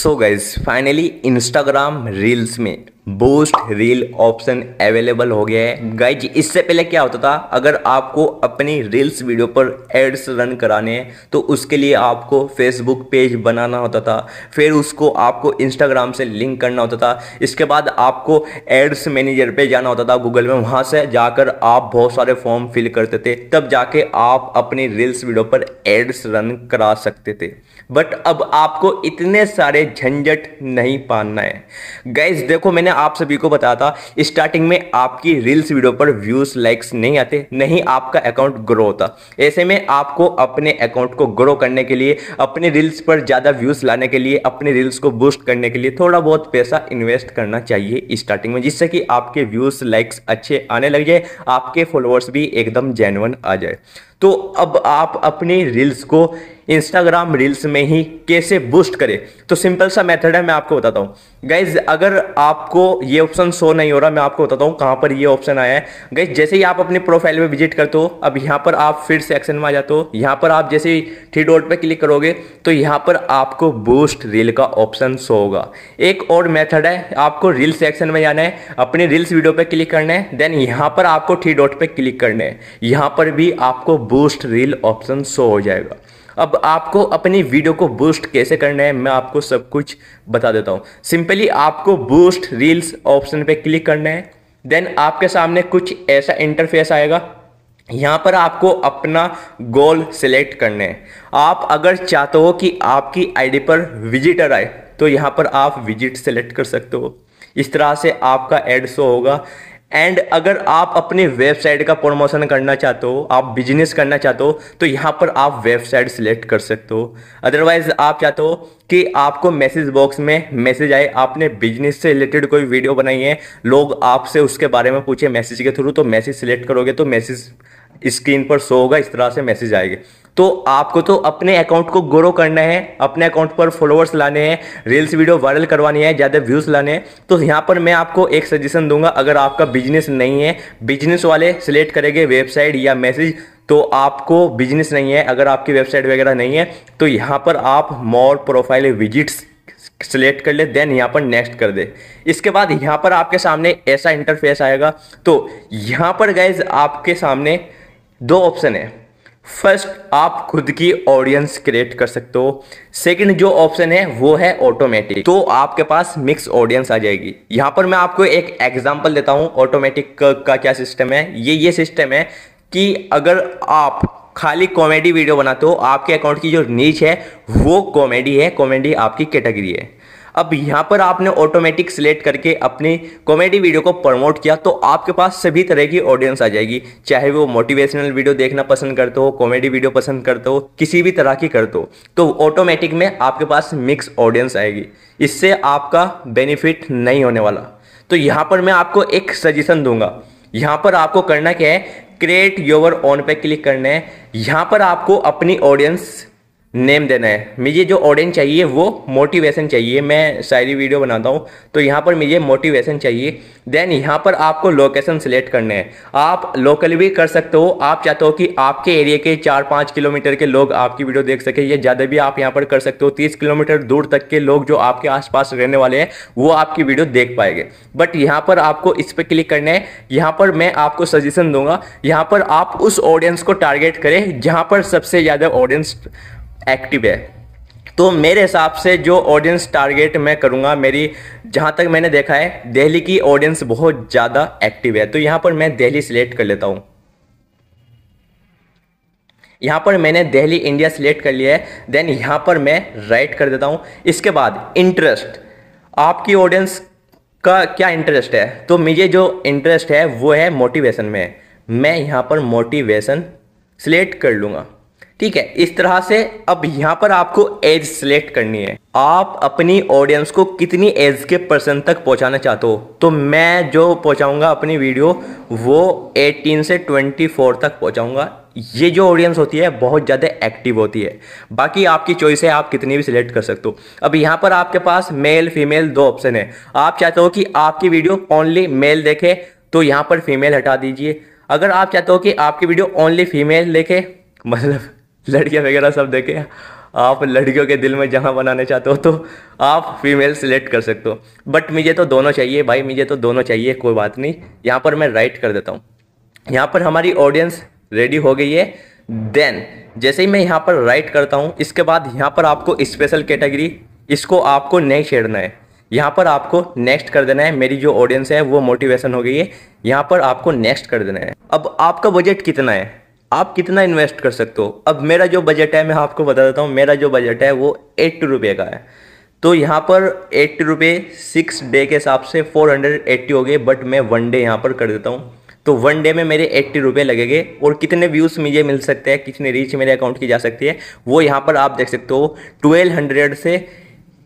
सो guys finally Instagram reels में boost reel option available हो गया है गाइज इससे पहले क्या होता था अगर आपको अपनी रील्स वीडियो पर एड्स रन कराने हैं तो उसके लिए आपको फेसबुक पेज बनाना होता था फिर उसको आपको इंस्टाग्राम से लिंक करना होता था इसके बाद आपको एड्स मैनेजर पे जाना होता था गूगल में वहाँ से जाकर आप बहुत सारे फॉर्म फिल करते थे तब जाके आप अपनी रील्स वीडियो पर एड्स रन करा सकते थे बट अब आपको इतने सारे झंझट नहीं पाना है गाइज देखो मैंने मैंने आप सभी को बताया था स्टार्टिंग में आपकी रील्स वीडियो पर व्यूज लाइक्स नहीं आते नहीं आपका अकाउंट ग्रो होता ऐसे में आपको अपने अकाउंट को ग्रो करने के लिए अपने रील्स पर ज़्यादा व्यूज लाने के लिए अपने रील्स को बूस्ट करने के लिए थोड़ा बहुत पैसा इन्वेस्ट करना चाहिए स्टार्टिंग में जिससे कि आपके व्यूज लाइक्स अच्छे आने लग जाए आपके फॉलोअर्स भी एकदम जेनुअन आ जाए तो अब आप अपनी रील्स को इंस्टाग्राम रील्स में ही कैसे बूस्ट करें तो सिंपल सा मेथड है मैं आपको बताता हूँ गाइज अगर आपको ये ऑप्शन शो नहीं हो रहा मैं आपको बताता हूँ कहाँ पर ये ऑप्शन आया है गाइज जैसे ही आप अपने प्रोफाइल में विजिट करते हो अब यहाँ पर आप फिर सेक्शन में आ जाते हो यहाँ पर आप जैसे ही थ्री डॉट पर क्लिक करोगे तो यहाँ पर आपको बूस्ट रील का ऑप्शन शो होगा एक और मेथड है आपको रील सेक्शन में जाना है अपने रील्स वीडियो पर क्लिक करना है देन यहाँ पर आपको थ्री डॉट पर क्लिक करना है यहाँ पर भी आपको बूस्ट रील ऑप्शन शो हो जाएगा अब आपको अपनी वीडियो को बूस्ट कैसे करना है मैं आपको सब कुछ बता देता हूँ सिंपली आपको बूस्ट रील्स ऑप्शन पे क्लिक करना है देन आपके सामने कुछ ऐसा इंटरफेस आएगा यहाँ पर आपको अपना गोल सेलेक्ट करना है आप अगर चाहते हो कि आपकी आईडी पर विजिटर आए तो यहाँ पर आप विजिट सेलेक्ट कर सकते हो इस तरह से आपका एड शो होगा एंड अगर आप अपने वेबसाइट का प्रमोशन करना चाहते हो आप बिजनेस करना चाहते हो तो यहाँ पर आप वेबसाइट सिलेक्ट कर सकते हो अदरवाइज आप चाहते हो कि आपको मैसेज बॉक्स में मैसेज आए आपने बिजनेस से रिलेटेड कोई वीडियो बनाई है लोग आपसे उसके बारे में पूछे मैसेज के थ्रू तो मैसेज सिलेक्ट करोगे तो मैसेज स्क्रीन पर शो होगा इस तरह से मैसेज आएंगे तो आपको तो अपने अकाउंट को ग्रो करना है अपने अकाउंट पर फॉलोअर्स लाने हैं रील्स वीडियो वायरल करवानी है ज़्यादा व्यूज़ लाने हैं तो यहाँ पर मैं आपको एक सजेशन दूंगा अगर आपका बिजनेस नहीं है बिजनेस वाले सिलेक्ट करेंगे वेबसाइट या मैसेज तो आपको बिजनेस नहीं है अगर आपकी वेबसाइट वगैरह नहीं है तो यहाँ पर आप मोर प्रोफाइल विजिट्स सिलेक्ट कर ले देन यहाँ पर नेक्स्ट कर दे इसके बाद यहाँ पर आपके सामने ऐसा इंटरफेस आएगा तो यहाँ पर गए आपके सामने दो ऑप्शन है फर्स्ट आप खुद की ऑडियंस क्रिएट कर सकते हो सेकंड जो ऑप्शन है वो है ऑटोमेटिक तो आपके पास मिक्स ऑडियंस आ जाएगी यहां पर मैं आपको एक एग्जांपल देता हूं ऑटोमेटिक का क्या सिस्टम है ये ये सिस्टम है कि अगर आप खाली कॉमेडी वीडियो बनाते हो आपके अकाउंट की जो नीच है वो कॉमेडी है कॉमेडी आपकी कैटेगरी है अब यहाँ पर आपने ऑटोमेटिक सिलेक्ट करके अपनी कॉमेडी वीडियो को प्रमोट किया तो आपके पास सभी तरह की ऑडियंस आ जाएगी चाहे वो मोटिवेशनल वीडियो देखना पसंद करते हो कॉमेडी वीडियो पसंद करते हो किसी भी तरह की करते हो तो ऑटोमेटिक में आपके पास मिक्स ऑडियंस आएगी इससे आपका बेनिफिट नहीं होने वाला तो यहाँ पर मैं आपको एक सजेशन दूंगा यहाँ पर आपको करना क्या है क्रिएट योवर ऑन पे क्लिक करना है यहाँ पर आपको अपनी ऑडियंस नेम देना है मुझे जो ऑडियंस चाहिए वो मोटिवेशन चाहिए मैं सारी वीडियो बनाता हूँ तो यहाँ पर मुझे मोटिवेशन चाहिए देन यहाँ पर आपको लोकेशन सेलेक्ट करने हैं आप लोकल भी कर सकते हो आप चाहते हो कि आपके एरिया के चार पाँच किलोमीटर के लोग आपकी वीडियो देख सके या ज़्यादा भी आप यहाँ पर कर सकते हो तीस किलोमीटर दूर तक के लोग जो आपके आस रहने वाले हैं वो आपकी वीडियो देख पाएंगे बट यहाँ पर आपको इस पर क्लिक करना है यहाँ पर मैं आपको सजेशन दूंगा यहाँ पर आप उस ऑडियंस को टारगेट करें जहाँ पर सबसे ज़्यादा ऑडियंस एक्टिव है तो मेरे हिसाब से जो ऑडियंस टारगेट मैं करूँगा मेरी जहाँ तक मैंने देखा है दिल्ली की ऑडियंस बहुत ज़्यादा एक्टिव है तो यहाँ पर मैं दिल्ली सिलेक्ट कर लेता हूँ यहाँ पर मैंने दिल्ली इंडिया सिलेक्ट कर लिया है देन यहाँ पर मैं राइट कर देता हूँ इसके बाद इंटरेस्ट आपकी ऑडियंस का क्या इंटरेस्ट है तो मुझे जो इंटरेस्ट है वो है मोटिवेशन में मैं यहाँ पर मोटिवेशन सिलेक्ट कर लूँगा ठीक है इस तरह से अब यहाँ पर आपको एज सिलेक्ट करनी है आप अपनी ऑडियंस को कितनी एज के पर्सन तक पहुँचाना चाहते हो तो मैं जो पहुँचाऊँगा अपनी वीडियो वो 18 से 24 तक पहुँचाऊँगा ये जो ऑडियंस होती है बहुत ज़्यादा एक्टिव होती है बाकी आपकी चॉइस है आप कितनी भी सिलेक्ट कर सकते हो अब यहाँ पर आपके पास मेल फीमेल दो ऑप्शन है आप चाहते हो कि आपकी वीडियो ओनली मेल देखे तो यहाँ पर फीमेल हटा दीजिए अगर आप चाहते हो कि आपकी वीडियो ओनली फीमेल देखे मतलब लड़कियाँ वगैरह सब देखे आप लड़कियों के दिल में जहाँ बनाने चाहते हो तो आप फीमेल सिलेक्ट कर सकते हो बट मुझे तो दोनों चाहिए भाई मुझे तो दोनों चाहिए कोई बात नहीं यहाँ पर मैं राइट कर देता हूँ यहाँ पर हमारी ऑडियंस रेडी हो गई है देन जैसे ही मैं यहाँ पर राइट करता हूँ इसके बाद यहाँ पर आपको स्पेशल कैटेगरी इसको आपको नहीं छेड़ना है यहाँ पर आपको नेक्स्ट कर देना है मेरी जो ऑडियंस है वो मोटिवेशन हो गई है यहाँ पर आपको नेक्स्ट कर देना है अब आपका बजट कितना है आप कितना इन्वेस्ट कर सकते हो अब मेरा जो बजट है मैं आपको बता देता हूँ मेरा जो बजट है वो एट्टी रुपये का है तो यहाँ पर एट्टी रुपये सिक्स डे के हिसाब से फोर हंड्रेड एट्टी हो गए बट मैं वन डे यहाँ पर कर देता हूँ तो वन डे में मेरे एट्टी रुपये लगेंगे और कितने व्यूज़ मुझे मिल सकते हैं कितने रीच मेरे अकाउंट की जा सकती है वो यहाँ पर आप देख सकते हो ट्वेल्व हंड्रेड से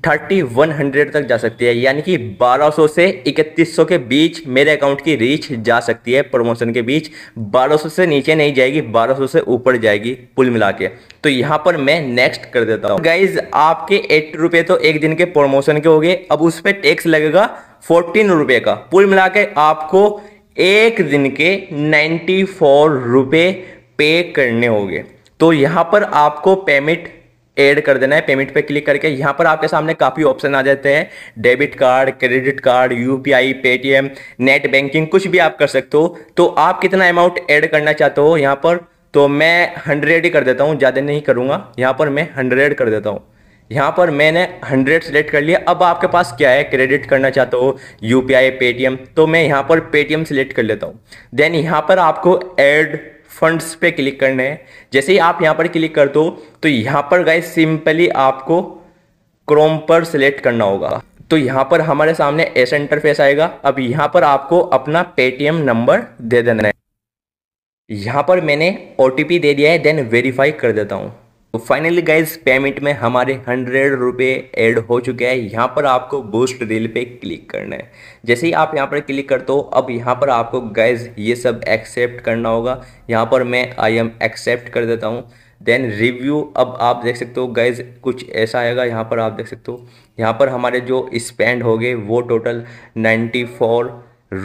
थर्टी वन हंड्रेड तक जा सकती है यानी कि 1200 से 3100 के बीच मेरे अकाउंट की रीच जा सकती है प्रमोशन के बीच 1200 से नीचे नहीं जाएगी 1200 से ऊपर जाएगी पुल मिला के तो यहाँ पर मैं नेक्स्ट कर देता हूँ गाइज आपके एट रुपये तो एक दिन के प्रमोशन के हो गए अब उस पर टैक्स लगेगा फोर्टीन रुपये का पुल मिला के आपको एक दिन के नाइन्टी फोर रुपये पे करने होंगे तो यहाँ पर आपको पेमेंट ऐड कर देना है पेमेंट पे क्लिक करके यहाँ पर आपके सामने काफ़ी ऑप्शन आ जाते हैं debit card credit card UPI Paytm net banking कुछ भी आप कर सकते हो तो आप कितना अमाउंट ऐड करना चाहते हो यहाँ पर तो मैं हंड्रेड ही कर देता हूँ ज़्यादा नहीं करूँगा यहाँ पर मैं हंड्रेड कर देता हूँ यहाँ पर मैंने हंड्रेड सेलेक्ट कर लिया अब आपके पास क्या है क्रेडिट करना चाहते हो यू पी आई पेटीएम तो मैं यहाँ पर पेटीएम सेलेक्ट कर लेता हूँ देन यहाँ पर आपको एड फंड्स पे क्लिक करने हैं जैसे ही आप यहाँ पर क्लिक कर दो तो यहाँ पर गए सिंपली आपको क्रोम पर सिलेक्ट करना होगा तो यहाँ पर हमारे सामने ऐसा इंटरफेस आएगा अब यहाँ पर आपको अपना पेटीएम नंबर दे देना है यहाँ पर मैंने ओ दे दिया है देन वेरीफाई कर देता हूँ तो फाइनली गाइज पेमेंट में हमारे हंड्रेड रुपये एड हो चुके हैं यहाँ पर आपको बूस्ट रील पे क्लिक करना है जैसे ही आप यहाँ पर क्लिक करते हो अब यहाँ पर आपको गाइज ये सब एक्सेप्ट करना होगा यहाँ पर मैं आई एम एक्सेप्ट कर देता हूँ देन रिव्यू अब आप देख सकते हो गाइज कुछ ऐसा आएगा यहाँ पर आप देख सकते हो यहाँ पर हमारे जो स्पेंड हो गए वो टोटल नाइन्टी फोर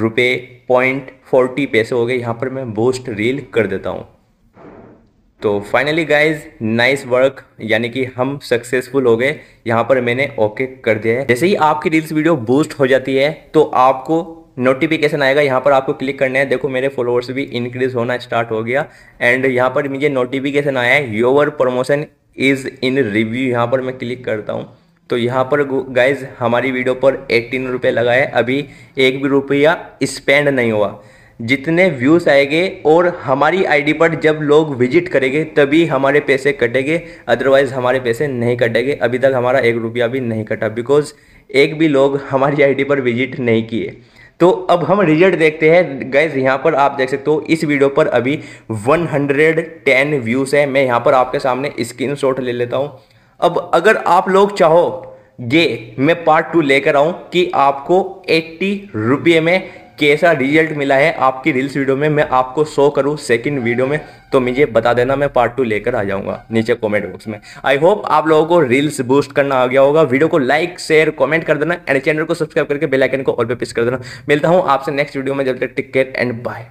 रुपये पॉइंट फोर्टी पैसे हो गए यहाँ पर मैं बूस्ट रील कर देता हूँ तो फाइनली गाइज नाइस वर्क यानी कि हम सक्सेसफुल हो गए यहाँ पर मैंने ओके okay कर दिया है जैसे ही आपकी रील्स वीडियो बूस्ट हो जाती है तो आपको नोटिफिकेशन आएगा यहाँ पर आपको क्लिक करना है देखो मेरे फॉलोअर्स भी इंक्रीज होना स्टार्ट हो गया एंड यहाँ पर मुझे नोटिफिकेशन आया है your promotion is in review यहाँ पर मैं क्लिक करता हूँ तो यहाँ पर गाइज हमारी वीडियो पर एटीन रुपये लगाए अभी एक भी रुपया स्पेंड नहीं हुआ जितने व्यूज़ आएंगे और हमारी आईडी पर जब लोग विजिट करेंगे तभी हमारे पैसे कटेंगे अदरवाइज़ हमारे पैसे नहीं कटेंगे अभी तक हमारा एक रुपया भी नहीं कटा बिकॉज़ एक भी लोग हमारी आईडी पर विजिट नहीं किए तो अब हम रिजल्ट देखते हैं गाइज यहाँ पर आप देख सकते हो इस वीडियो पर अभी 110 व्यूज़ है मैं यहाँ पर आपके सामने स्क्रीन शॉट ले लेता हूँ अब अगर आप लोग चाहो ये मैं पार्ट टू लेकर आऊँ कि आपको एट्टी रुपये में कैसा रिजल्ट मिला है आपकी रील्स वीडियो में मैं आपको शो करूँ सेकंड वीडियो में तो मुझे बता देना मैं पार्ट टू लेकर आ जाऊंगा नीचे कमेंट बॉक्स में आई होप आप लोगों को रील्स बूस्ट करना आ गया होगा वीडियो को लाइक शेयर कमेंट कर देना एंड चैनल को सब्सक्राइब करके बेलाइकन को ऑल पे प्रेस कर देना मिलता हूँ आपसे नेक्स्ट वीडियो में जब तक टिक केयर एंड बाय